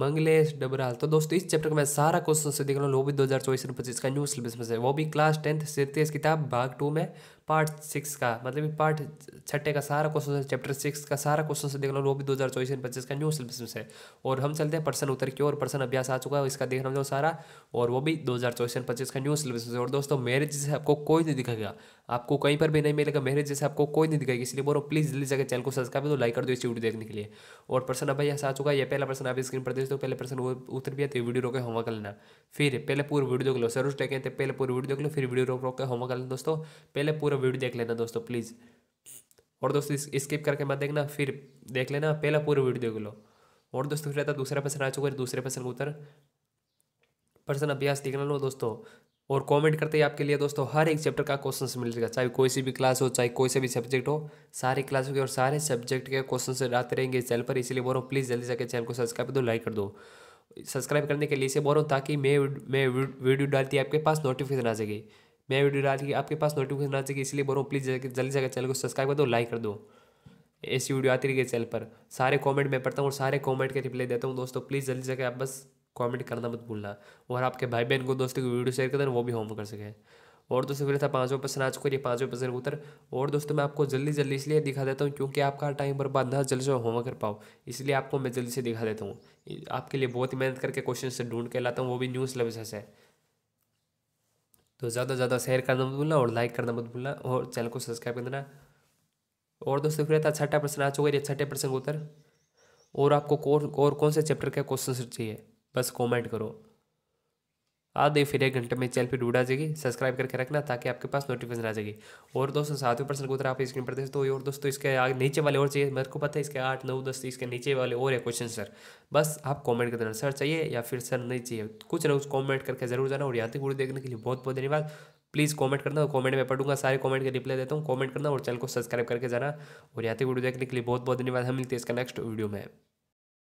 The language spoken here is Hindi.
मंगलेश डबराल तो दोस्तों इस चैप्टर का मैं सारा क्वेश्चन से देख रहा हूँ वो भी दो हज़ार चौबीस पच्चीस का न्यू सिलेबस में से वो भी क्लास टेंथ से किताब भाग टू में पार्ट सिक्स का मतलब पार्ट छठे का सारा क्वेश्चन है चैप्टर सिक्स का सारा क्वेश्चन देख लो वो भी दो हज़ार चौबीस पच्चीस का न्यू सिलेबस है और हम चलते हैं पर्सन उतर की और पर्सन अभ्यास आ चुका है इसका देख रहा हूँ सारा और वो भी दो हज़ार चौबीस पच्चीस का न्यू सिलेबस है और दोस्तों मेरे जैसे आपको कोई नहीं दिखेगा आपको कहीं पर भी नहीं मिलेगा मेरे जैसे आपको कोई नहीं दिखेगा इसलिए बोलो प्लीज़ जल्दी जगह चैनल को सब्सक्राइब दो लाइक कर दो इस वीडियो देखने के लिए और पर्सन अभ्यास आ चुका है यह पहला पर्सन आप स्क्रीन पर देख दो पहले पर्सन उतर भी आते वीडियो रोके होमवर्क लेना फिर पहले पूरे वीडियो देख लो सर उस टेकें पहले पूरी वीडियो देख लो फिर वीडियो रोक रोक के होमवर्क लेना दोस्तों पहले पूरा वीडियो देख लेना दोस्तों प्लीज़ और दोस्तों स्किप करके मत देखना फिर देख लेना पहला पूरा वीडियो देख लो और दोस्तों फिर आता दूसरा प्रश्न आ चुका है तो दूसरे प्रश्न उतर पर्सन अभ्यास देखना लो दोस्तों और कमेंट करते ही आपके लिए दोस्तों हर एक चैप्टर का क्वेश्चन मिलेगा चाहे कोई सी भी क्लास हो चाहे कोई से भी सब्जेक्ट हो सारी क्लासों के और सारे सब्जेक्ट के क्वेश्चन आते रहेंगे इस चैनल पर इसलिए बोल रहा प्लीज़ जल्दी जाकर चैनल को सब्सक्राइब दो लाइक कर दो सब्सक्राइब करने के लिए इसे बोल रहा ताकि मैं मैं वीडियो डालती आपके पास नोटिफिकेशन आ सके मैं वीडियो डाल के आपके पास नोटिफिकेशन आ सके इसलिए बोलो प्लीज़ जल्दी जाकर चैनल को सब्सक्राइब कर दो लाइक कर दो ऐसी वीडियो आती रही है चैनल पर सारे कमेंट मैं पढ़ता हूँ और सारे कमेंट के रिप्लाई देता हूँ दोस्तों प्लीज़ जल्दी जाकर आप बस कमेंट करना मत भूलना और आपके भाई बहन को दोस्तों की वीडियो शेयर कर देना वो भी होम कर सके और दोस्तों फिर था पाँचों प्रश्न आज को ये पाँचवें परसेंट उतर और दोस्तों मैं आपको जल्दी जल्दी इसलिए दिखा देता हूँ क्योंकि आपका टाइम बर्बाद ना जल्दी से होमवर्क कर पाओ इसलिए आपको मैं जल्दी से दिखा देता हूँ आपके लिए बहुत ही मेहनत करके क्वेश्चन से ढूंढ के लाता हूँ वो भी न्यूज़ सिलेबस से तो ज़्यादा से ज़्यादा शेयर करना मत भूलना और लाइक करना मत भूलना और चैनल को सब्सक्राइब कर देना और दोस्तों फिर था छठा प्रश्न आ चुका है छठे प्रश्न का उत्तर और आपको और कौन से चैप्टर का क्वेश्चन चाहिए बस कॉमेंट करो आधे फिर एक घंटे में चैनल पर ढूंढ आ जाएगी सब्सक्राइब करके रखना ताकि आपके पास नोटिफिकेशन आ जाएगी और दोस्तों सातवें पर्सन को उतर आप स्क्रीन पर तो और दोस्तों इसके आगे नीचे वाले और चाहिए मेरे को पता है इसके आठ नौ दस इसके नीचे वाले और है क्वेश्चन सर बस आप कॉमेंट कर देना सर चाहिए या फिर सर नहीं चाहिए कुछ ना कुछ कॉमेंट करके जरूर जाना और यहाँ तक पूरी देखने के लिए बहुत बहुत धन्यवाद प्लीज़ कमेंट करना और कमेंट में पढ़ूंगा सारे कमेंट के रिप्लाई देता हूँ कमेंट करना और चैनल को सब्सक्राइब करके जाना और यहाँ तक वीडियो देखने के लिए बहुत बहुत धन्यवाद हम मिलते हैं इसका नेक्स्ट वीडियो में